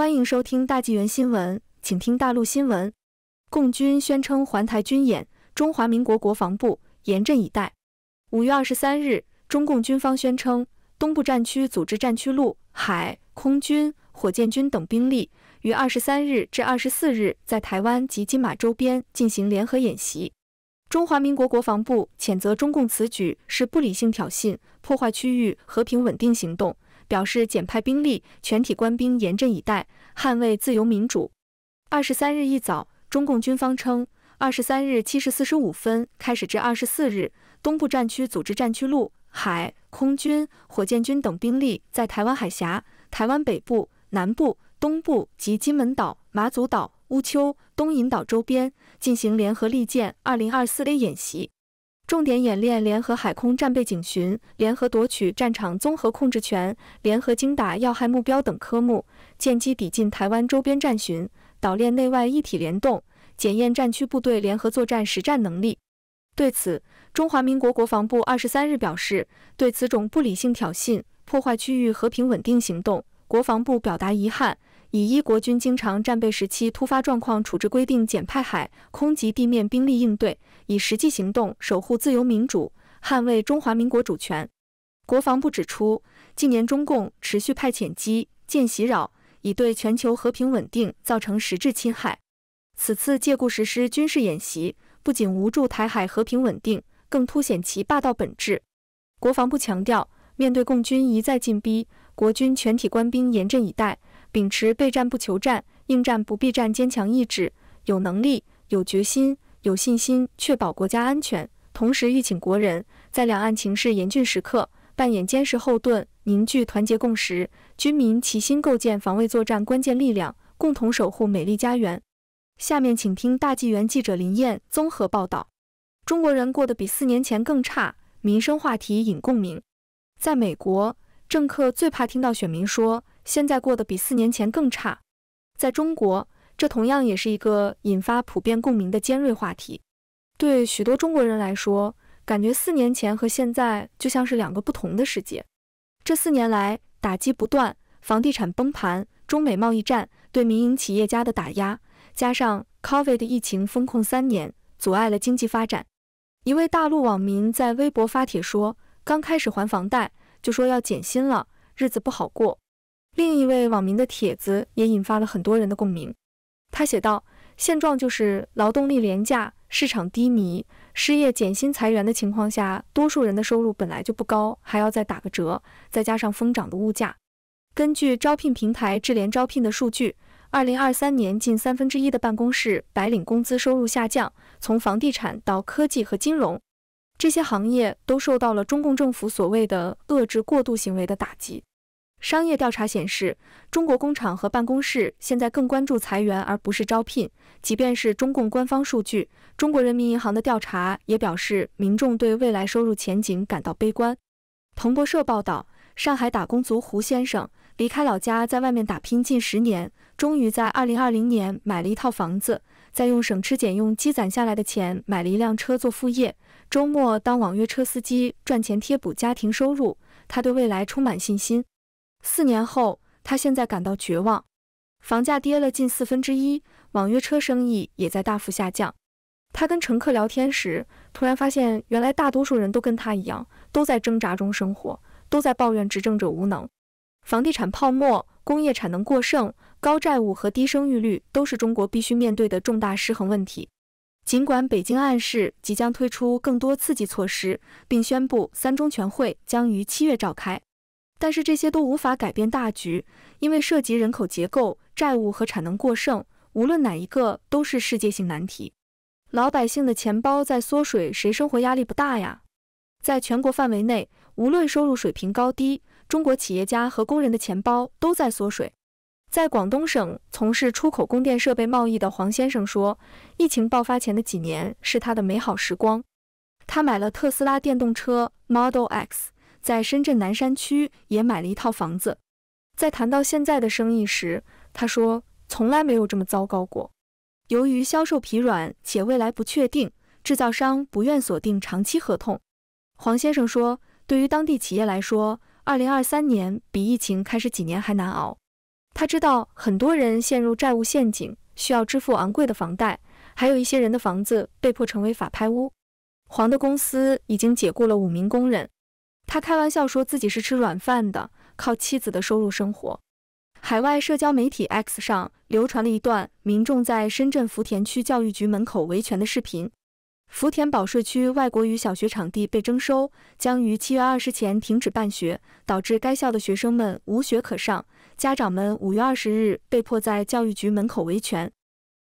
欢迎收听大纪元新闻，请听大陆新闻。共军宣称环台军演，中华民国国防部严阵以待。五月二十三日，中共军方宣称，东部战区组织战区陆海空军、火箭军等兵力，于二十三日至二十四日在台湾及金马周边进行联合演习。中华民国国防部谴责中共此举是不理性挑衅，破坏区域和平稳定行动。表示减派兵力，全体官兵严阵以待，捍卫自由民主。二十三日一早，中共军方称，二十三日七时四十五分开始至二十四日，东部战区组织战区陆海空军、火箭军等兵力，在台湾海峡、台湾北部、南部、东部及金门岛、马祖岛、乌丘、东引岛周边进行联合利剑二零二四 A 演习。重点演练联合海空战备警巡、联合夺取战场综合控制权、联合精打要害目标等科目，舰机抵近台湾周边战巡，岛链内外一体联动，检验战区部队联合作战实战能力。对此，中华民国国防部二十三日表示，对此种不理性挑衅、破坏区域和平稳定行动，国防部表达遗憾。以一国军经常战备时期突发状况处置规定，减派海空及地面兵力应对，以实际行动守护自由民主，捍卫中华民国主权。国防部指出，近年中共持续派遣机舰袭扰，已对全球和平稳定造成实质侵害。此次借故实施军事演习，不仅无助台海和平稳定，更凸显其霸道本质。国防部强调，面对共军一再进逼，国军全体官兵严阵以待。秉持备战不求战，应战不必战，坚强意志，有能力，有决心，有信心，确保国家安全。同时，吁请国人，在两岸情势严峻时刻，扮演坚实后盾，凝聚团结共识，军民齐心，构建防卫作战关键力量，共同守护美丽家园。下面请听大纪元记者林燕综合报道：中国人过得比四年前更差，民生话题引共鸣。在美国，政客最怕听到选民说。现在过得比四年前更差，在中国，这同样也是一个引发普遍共鸣的尖锐话题。对许多中国人来说，感觉四年前和现在就像是两个不同的世界。这四年来，打击不断，房地产崩盘，中美贸易战对民营企业家的打压，加上 COVID 疫情封控三年，阻碍了经济发展。一位大陆网民在微博发帖说：“刚开始还房贷，就说要减薪了，日子不好过。”另一位网民的帖子也引发了很多人的共鸣。他写道：“现状就是劳动力廉价、市场低迷、失业减薪、裁员的情况下，多数人的收入本来就不高，还要再打个折，再加上疯涨的物价。”根据招聘平台智联招聘的数据，2023年近三分之一的办公室白领工资收入下降。从房地产到科技和金融，这些行业都受到了中共政府所谓的遏制过度行为的打击。商业调查显示，中国工厂和办公室现在更关注裁员而不是招聘。即便是中共官方数据，中国人民银行的调查也表示，民众对未来收入前景感到悲观。彭博社报道，上海打工族胡先生离开老家，在外面打拼近十年，终于在2020年买了一套房子，再用省吃俭用积攒下来的钱买了一辆车做副业，周末当网约车司机赚钱贴补家庭收入。他对未来充满信心。四年后，他现在感到绝望。房价跌了近四分之一，网约车生意也在大幅下降。他跟乘客聊天时，突然发现，原来大多数人都跟他一样，都在挣扎中生活，都在抱怨执政者无能。房地产泡沫、工业产能过剩、高债务和低生育率都是中国必须面对的重大失衡问题。尽管北京暗示即将推出更多刺激措施，并宣布三中全会将于七月召开。但是这些都无法改变大局，因为涉及人口结构、债务和产能过剩，无论哪一个都是世界性难题。老百姓的钱包在缩水，谁生活压力不大呀？在全国范围内，无论收入水平高低，中国企业家和工人的钱包都在缩水。在广东省从事出口供电设备贸易的黄先生说：“疫情爆发前的几年是他的美好时光，他买了特斯拉电动车 Model X。”在深圳南山区也买了一套房子，在谈到现在的生意时，他说从来没有这么糟糕过。由于销售疲软且未来不确定，制造商不愿锁定长期合同。黄先生说：“对于当地企业来说，2023年比疫情开始几年还难熬。”他知道很多人陷入债务陷阱，需要支付昂贵的房贷，还有一些人的房子被迫成为法拍屋。黄的公司已经解雇了五名工人。他开玩笑说自己是吃软饭的，靠妻子的收入生活。海外社交媒体 X 上流传了一段民众在深圳福田区教育局门口维权的视频。福田保税区外国语小学场地被征收，将于七月二十前停止办学，导致该校的学生们无学可上。家长们五月二十日被迫在教育局门口维权。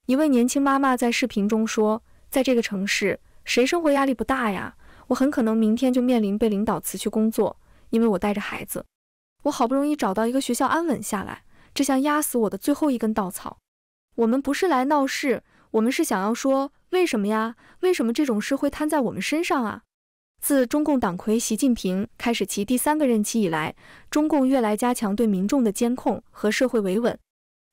一位年轻妈妈在视频中说：“在这个城市，谁生活压力不大呀？”我很可能明天就面临被领导辞去工作，因为我带着孩子，我好不容易找到一个学校安稳下来，这像压死我的最后一根稻草。我们不是来闹事，我们是想要说，为什么呀？为什么这种事会摊在我们身上啊？自中共党魁习近平开始其第三个任期以来，中共越来加强对民众的监控和社会维稳。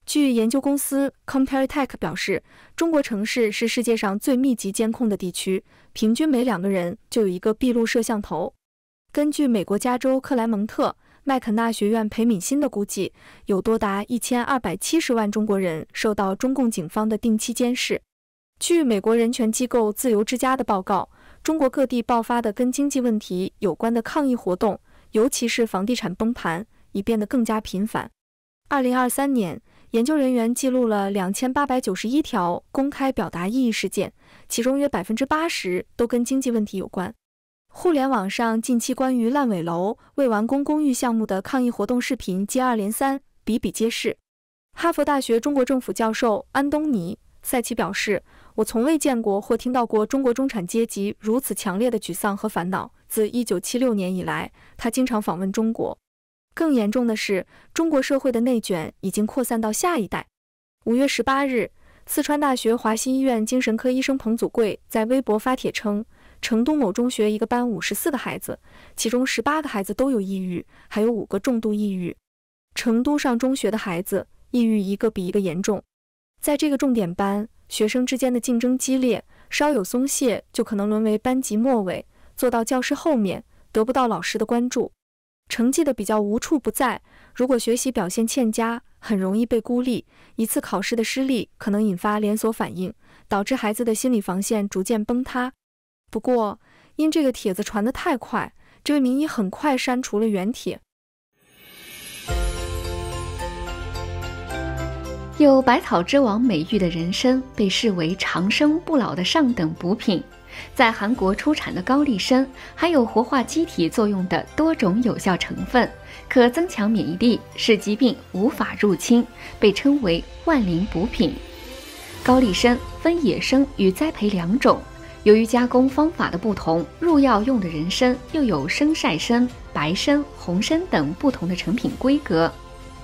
据研究公司 CompareTech 表示，中国城市是世界上最密集监控的地区，平均每两个人就有一个闭路摄像头。根据美国加州克莱蒙特麦肯纳学院裴敏欣的估计，有多达一千二百七十万中国人受到中共警方的定期监视。据美国人权机构自由之家的报告，中国各地爆发的跟经济问题有关的抗议活动，尤其是房地产崩盘，已变得更加频繁。二零二三年。研究人员记录了两千八百九十一条公开表达异议事件，其中约百分之八十都跟经济问题有关。互联网上近期关于烂尾楼、未完工公寓项目的抗议活动视频接二连三，比比皆是。哈佛大学中国政府教授安东尼·塞奇表示：“我从未见过或听到过中国中产阶级如此强烈的沮丧和烦恼。”自一九七六年以来，他经常访问中国。更严重的是，中国社会的内卷已经扩散到下一代。五月十八日，四川大学华西医院精神科医生彭祖贵在微博发帖称，成都某中学一个班五十四个孩子，其中十八个孩子都有抑郁，还有五个重度抑郁。成都上中学的孩子，抑郁一个比一个严重。在这个重点班，学生之间的竞争激烈，稍有松懈就可能沦为班级末尾，坐到教室后面，得不到老师的关注。成绩的比较无处不在，如果学习表现欠佳，很容易被孤立。一次考试的失利可能引发连锁反应，导致孩子的心理防线逐渐崩塌。不过，因这个帖子传的太快，这位名医很快删除了原帖。有百草之王美誉的人参，被视为长生不老的上等补品。在韩国出产的高丽参含有活化机体作用的多种有效成分，可增强免疫力，使疾病无法入侵，被称为万灵补品。高丽参分野生与栽培两种，由于加工方法的不同，入药用的人参又有生晒参、白参、红参等不同的成品规格。